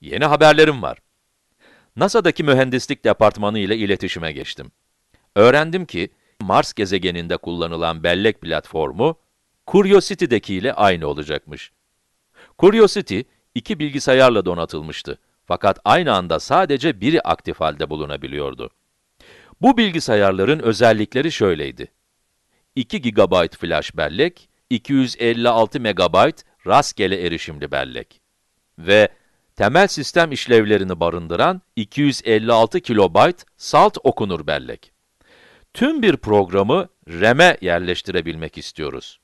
Yeni haberlerim var. NASA'daki mühendislik departmanı ile iletişime geçtim. Öğrendim ki Mars gezegeninde kullanılan bellek platformu Curiosity'deki ile aynı olacakmış. Curiosity iki bilgisayarla donatılmıştı fakat aynı anda sadece biri aktif halde bulunabiliyordu. Bu bilgisayarların özellikleri şöyleydi. 2 GB flash bellek, 256 MB rastgele erişimli bellek ve temel sistem işlevlerini barındıran 256 kilobayt salt okunur bellek. Tüm bir programı RAM'e yerleştirebilmek istiyoruz.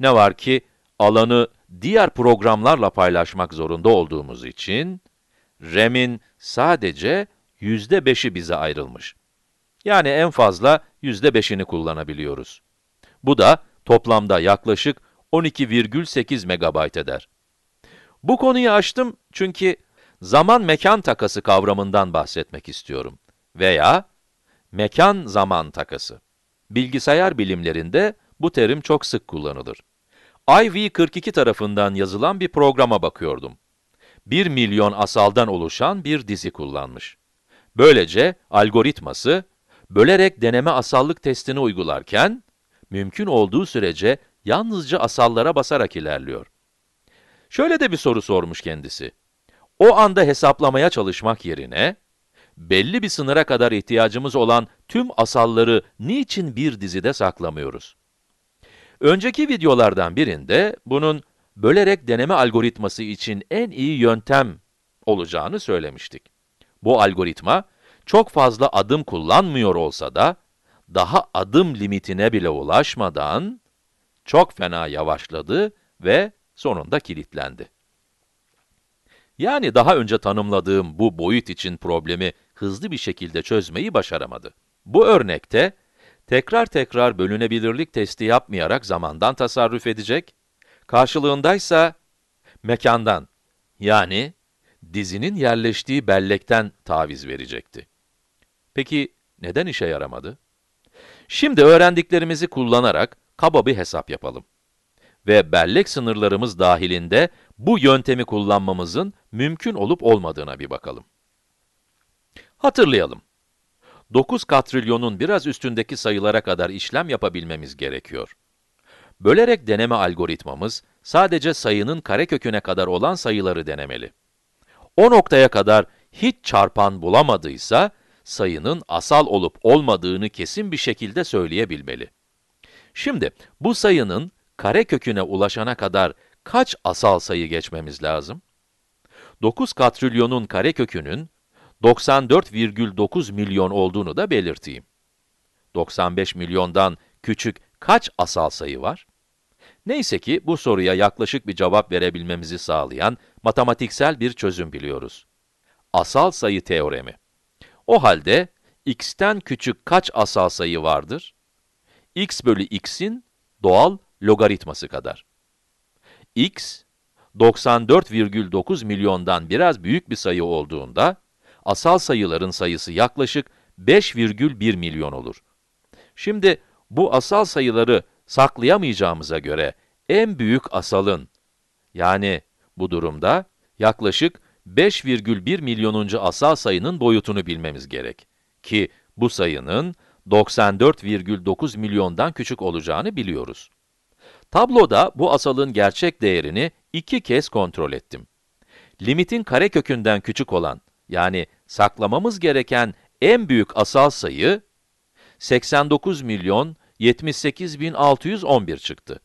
Ne var ki alanı diğer programlarla paylaşmak zorunda olduğumuz için RAM'in sadece %5'i bize ayrılmış. Yani en fazla %5'ini kullanabiliyoruz. Bu da toplamda yaklaşık 12,8 megabayt eder. Bu konuyu açtım çünkü zaman-mekan takası kavramından bahsetmek istiyorum veya mekan-zaman takası. Bilgisayar bilimlerinde bu terim çok sık kullanılır. IV42 tarafından yazılan bir programa bakıyordum. 1 milyon asaldan oluşan bir dizi kullanmış. Böylece algoritması, bölerek deneme asallık testini uygularken, mümkün olduğu sürece yalnızca asallara basarak ilerliyor. Şöyle de bir soru sormuş kendisi. O anda hesaplamaya çalışmak yerine, belli bir sınıra kadar ihtiyacımız olan tüm asalları niçin bir dizide saklamıyoruz? Önceki videolardan birinde bunun bölerek deneme algoritması için en iyi yöntem olacağını söylemiştik. Bu algoritma çok fazla adım kullanmıyor olsa da daha adım limitine bile ulaşmadan çok fena yavaşladı ve sonunda kilitlendi. Yani daha önce tanımladığım bu boyut için problemi hızlı bir şekilde çözmeyi başaramadı. Bu örnekte, tekrar tekrar bölünebilirlik testi yapmayarak zamandan tasarruf edecek, karşılığındaysa mekandan, yani dizinin yerleştiği bellekten taviz verecekti. Peki neden işe yaramadı? Şimdi öğrendiklerimizi kullanarak kaba bir hesap yapalım ve bellek sınırlarımız dahilinde bu yöntemi kullanmamızın mümkün olup olmadığına bir bakalım. Hatırlayalım. 9 katrilyonun biraz üstündeki sayılara kadar işlem yapabilmemiz gerekiyor. Bölerek deneme algoritmamız, sadece sayının kareköküne kadar olan sayıları denemeli. O noktaya kadar hiç çarpan bulamadıysa, sayının asal olup olmadığını kesin bir şekilde söyleyebilmeli. Şimdi, bu sayının kare köküne ulaşana kadar kaç asal sayı geçmemiz lazım? 9 katrilyonun kare kökünün 94,9 milyon olduğunu da belirteyim. 95 milyondan küçük kaç asal sayı var? Neyse ki bu soruya yaklaşık bir cevap verebilmemizi sağlayan matematiksel bir çözüm biliyoruz. Asal sayı teoremi. O halde x'ten küçük kaç asal sayı vardır? x bölü x'in doğal logaritması kadar. x, 94,9 milyondan biraz büyük bir sayı olduğunda, asal sayıların sayısı yaklaşık 5,1 milyon olur. Şimdi bu asal sayıları saklayamayacağımıza göre en büyük asalın, yani bu durumda yaklaşık 5,1 milyonuncu asal sayının boyutunu bilmemiz gerek. Ki bu sayının 94,9 milyondan küçük olacağını biliyoruz. Tabloda bu asalın gerçek değerini iki kez kontrol ettim. Limitin karekökünden küçük olan, yani saklamamız gereken en büyük asal sayı 89 milyon 78.611 çıktı.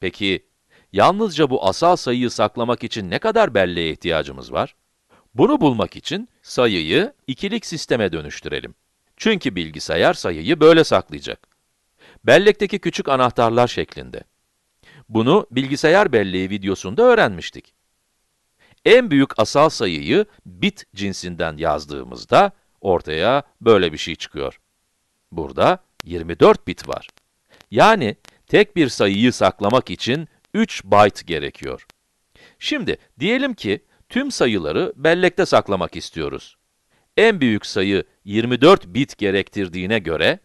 Peki, yalnızca bu asal sayıyı saklamak için ne kadar belleğe ihtiyacımız var? Bunu bulmak için sayıyı ikilik sisteme dönüştürelim. Çünkü bilgisayar sayıyı böyle saklayacak. Bellekteki küçük anahtarlar şeklinde. Bunu bilgisayar belleği videosunda öğrenmiştik. En büyük asal sayıyı bit cinsinden yazdığımızda ortaya böyle bir şey çıkıyor. Burada 24 bit var. Yani tek bir sayıyı saklamak için 3 byte gerekiyor. Şimdi diyelim ki tüm sayıları bellekte saklamak istiyoruz. En büyük sayı 24 bit gerektirdiğine göre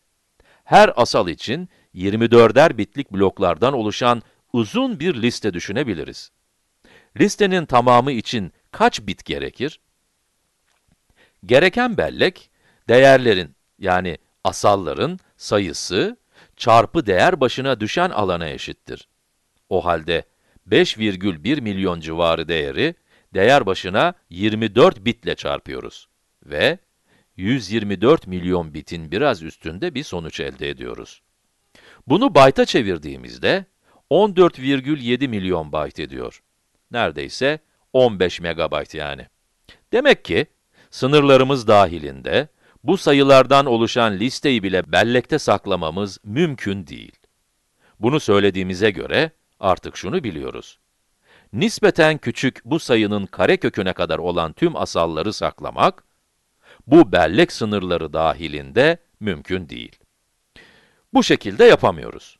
her asal için 24'er bitlik bloklardan oluşan uzun bir liste düşünebiliriz. Listenin tamamı için kaç bit gerekir? Gereken bellek, değerlerin yani asalların sayısı çarpı değer başına düşen alana eşittir. O halde 5,1 milyon civarı değeri değer başına 24 bitle çarpıyoruz ve 124 milyon bitin biraz üstünde bir sonuç elde ediyoruz. Bunu byte'a çevirdiğimizde 14,7 milyon byte ediyor. Neredeyse 15 megabayt yani. Demek ki sınırlarımız dahilinde bu sayılardan oluşan listeyi bile bellekte saklamamız mümkün değil. Bunu söylediğimize göre artık şunu biliyoruz. Nispeten küçük bu sayının kareköküne kadar olan tüm asalları saklamak, bu bellek sınırları dahilinde mümkün değil. Bu şekilde yapamıyoruz.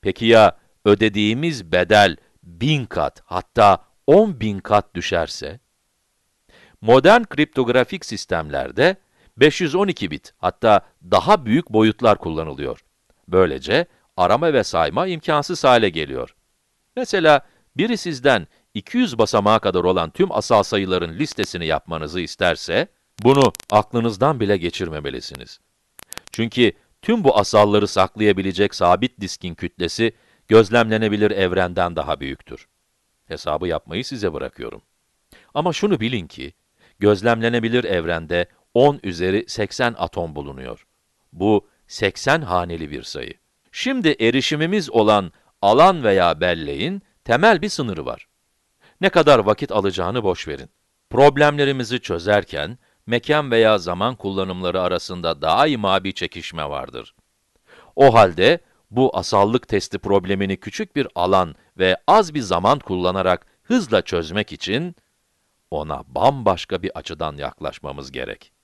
Peki ya ödediğimiz bedel bin kat hatta on bin kat düşerse? Modern kriptografik sistemlerde 512 bit hatta daha büyük boyutlar kullanılıyor. Böylece arama ve sayma imkansız hale geliyor. Mesela biri sizden 200 basamağa kadar olan tüm asal sayıların listesini yapmanızı isterse, bunu aklınızdan bile geçirmemelisiniz. Çünkü tüm bu asalları saklayabilecek sabit diskin kütlesi, gözlemlenebilir evrenden daha büyüktür. Hesabı yapmayı size bırakıyorum. Ama şunu bilin ki, gözlemlenebilir evrende 10 üzeri 80 atom bulunuyor. Bu 80 haneli bir sayı. Şimdi erişimimiz olan alan veya belleğin temel bir sınırı var. Ne kadar vakit alacağını boş verin. Problemlerimizi çözerken mekan veya zaman kullanımları arasında daima bir çekişme vardır. O halde bu asallık testi problemini küçük bir alan ve az bir zaman kullanarak hızla çözmek için ona bambaşka bir açıdan yaklaşmamız gerek.